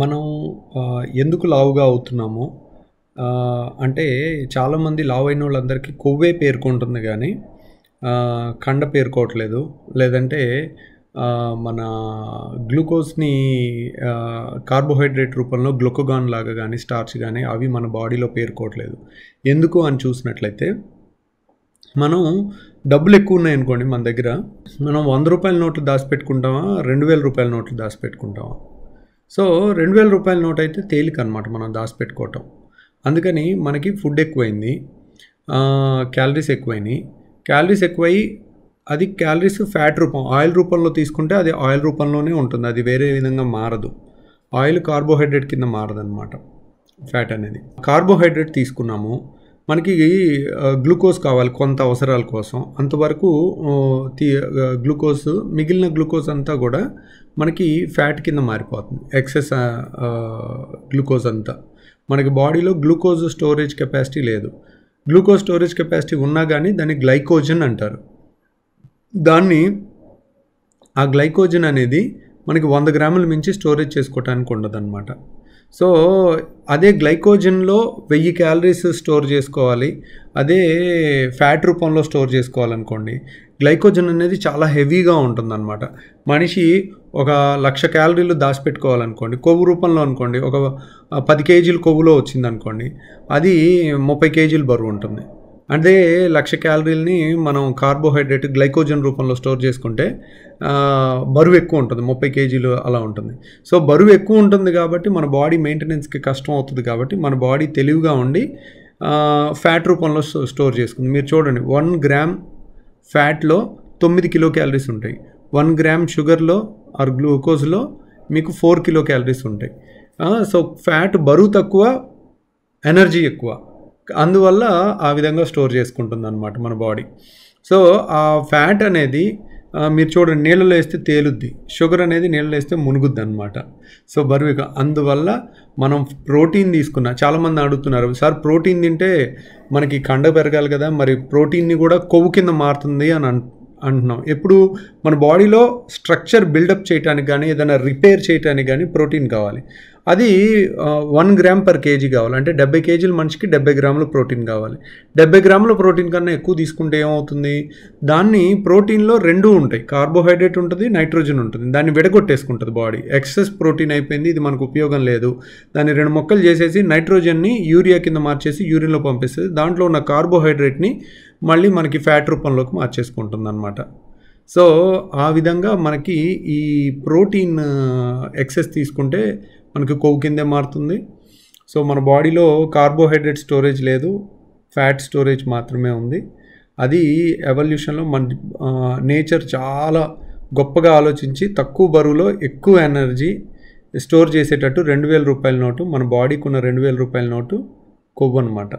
మనం ఎందుకు లావుగా అవుతున్నామో అంటే చాలామంది లావు అయిన వాళ్ళందరికీ కొవ్వే పేర్కొంటుంది కానీ కండ పేర్కోవట్లేదు లేదంటే మన గ్లూకోజ్ని కార్బోహైడ్రేట్ రూపంలో గ్లొకోగాన్ లాగా కానీ స్టార్చ్ కానీ అవి మన బాడీలో పేరుకోవట్లేదు ఎందుకు అని చూసినట్లయితే మనం డబ్బులు ఎక్కువ ఉన్నాయనుకోండి మన దగ్గర మనం వంద రూపాయల నోట్లు దాచిపెట్టుకుంటామా రెండు వేల రూపాయల నోట్లు దాచిపెట్టుకుంటామా సో రెండు వేల రూపాయల నోట్ అయితే తేలిక అనమాట మనం దాచిపెట్టుకోవటం అందుకని మనకి ఫుడ్ ఎక్కువైంది క్యాలరీస్ ఎక్కువైనాయి క్యాలరీస్ ఎక్కువై అది క్యాలరీస్ ఫ్యాట్ రూపం ఆయిల్ రూపంలో తీసుకుంటే అది ఆయిల్ రూపంలోనే ఉంటుంది అది వేరే విధంగా మారదు ఆయిల్ కార్బోహైడ్రేట్ కింద మారదనమాట ఫ్యాట్ అనేది కార్బోహైడ్రేట్ తీసుకున్నాము మనకి గ్లూకోజ్ కావాలి కొంత అవసరాల కోసం అంతవరకు తీ గ్లూకోజ్ మిగిలిన గ్లూకోజ్ అంతా కూడా మనకి ఫ్యాట్ కింద మారిపోతుంది ఎక్సెస్ గ్లూకోజ్ అంతా మనకి బాడీలో గ్లూకోజ్ స్టోరేజ్ కెపాసిటీ లేదు గ్లూకోజ్ స్టోరేజ్ కెపాసిటీ ఉన్నా కానీ దాన్ని గ్లైకోజన్ అంటారు దాన్ని ఆ గ్లైకోజన్ అనేది మనకి వంద గ్రాముల మించి స్టోరేజ్ చేసుకోవటానికి ఉండదన్నమాట సో అదే గ్లైకోజన్లో వెయ్యి క్యాలరీస్ స్టోర్ చేసుకోవాలి అదే ఫ్యాట్ రూపంలో స్టోర్ చేసుకోవాలనుకోండి గ్లైకోజన్ అనేది చాలా హెవీగా ఉంటుందన్నమాట మనిషి ఒక లక్ష క్యాలరీలు దాచిపెట్టుకోవాలనుకోండి కొవ్వు రూపంలో అనుకోండి ఒక పది కేజీలు కొవ్వులో వచ్చిందనుకోండి అది ముప్పై కేజీలు బరువు ఉంటుంది అంటే లక్ష క్యాలరీలని మనం కార్బోహైడ్రేట్ గ్లైకోజన్ రూపంలో స్టోర్ చేసుకుంటే బరువు ఎక్కువ ఉంటుంది ముప్పై కేజీలు అలా ఉంటుంది సో బరువు ఎక్కువ ఉంటుంది కాబట్టి మన బాడీ మెయింటెనెన్స్కి కష్టం అవుతుంది కాబట్టి మన బాడీ తెలివిగా ఉండి ఫ్యాట్ రూపంలో స్టోర్ చేసుకుంది మీరు చూడండి వన్ గ్రామ్ ఫ్యాట్లో తొమ్మిది కిలో క్యాలరీస్ ఉంటాయి వన్ గ్రామ్ షుగర్లో ఆర్ గ్లూకోజ్లో మీకు ఫోర్ కిలో క్యాలరీస్ ఉంటాయి సో ఫ్యాట్ బరువు తక్కువ ఎనర్జీ ఎక్కువ అందువల్ల ఆ విధంగా స్టోర్ చేసుకుంటుంది అనమాట మన బాడీ సో ఆ ఫ్యాట్ అనేది మీరు చూడండి నీళ్ళలో వేస్తే తేలుద్ది షుగర్ అనేది నీళ్ళలో వేస్తే మునుగుద్ది అనమాట సో బరువుగా అందువల్ల మనం ప్రోటీన్ తీసుకున్న చాలామంది అడుగుతున్నారు సార్ ప్రోటీన్ తింటే మనకి కండ పెరగాలి కదా మరి ప్రోటీన్ని కూడా కొవ్వు కింద మారుతుంది అని అంటున్నాం ఎప్పుడు మన బాడీలో స్ట్రక్చర్ బిల్డప్ చేయడానికి కానీ ఏదైనా రిపేర్ చేయడానికి కానీ ప్రోటీన్ కావాలి అది వన్ గ్రామ్ పర్ కేజీ కావాలి అంటే డెబ్బై కేజీల మనిషికి డెబ్బై గ్రాముల ప్రోటీన్ కావాలి డెబ్బై గ్రాముల ప్రోటీన్ కన్నా ఎక్కువ తీసుకుంటే ఏమవుతుంది దాన్ని ప్రోటీన్లో రెండు ఉంటాయి కార్బోహైడ్రేట్ ఉంటుంది నైట్రోజన్ ఉంటుంది దాన్ని విడగొట్టేసుకుంటుంది బాడీ ఎక్సెస్ ప్రోటీన్ అయిపోయింది ఇది మనకు ఉపయోగం లేదు దాన్ని రెండు మొక్కలు చేసేసి నైట్రోజన్ని యూరియా కింద మార్చేసి యూరియన్లో పంపిస్తుంది దాంట్లో ఉన్న కార్బోహైడ్రేట్ని మళ్ళీ మనకి ఫ్యాట్ రూపంలోకి మార్చేసుకుంటుంది అనమాట సో ఆ విధంగా మనకి ఈ ప్రోటీన్ ఎక్సెస్ తీసుకుంటే మనకు కొవ్వు కిందే మారుతుంది సో మన బాడీలో కార్బోహైడ్రేట్ స్టోరేజ్ లేదు ఫ్యాట్ స్టోరేజ్ మాత్రమే ఉంది అది ఎవల్యూషన్లో మన నేచర్ చాలా గొప్పగా ఆలోచించి తక్కువ బరువులో ఎక్కువ ఎనర్జీ స్టోర్ చేసేటట్టు రెండు వేల రూపాయల నోటు మన బాడీకి ఉన్న రెండు వేల రూపాయల నోటు కొవ్వు అనమాట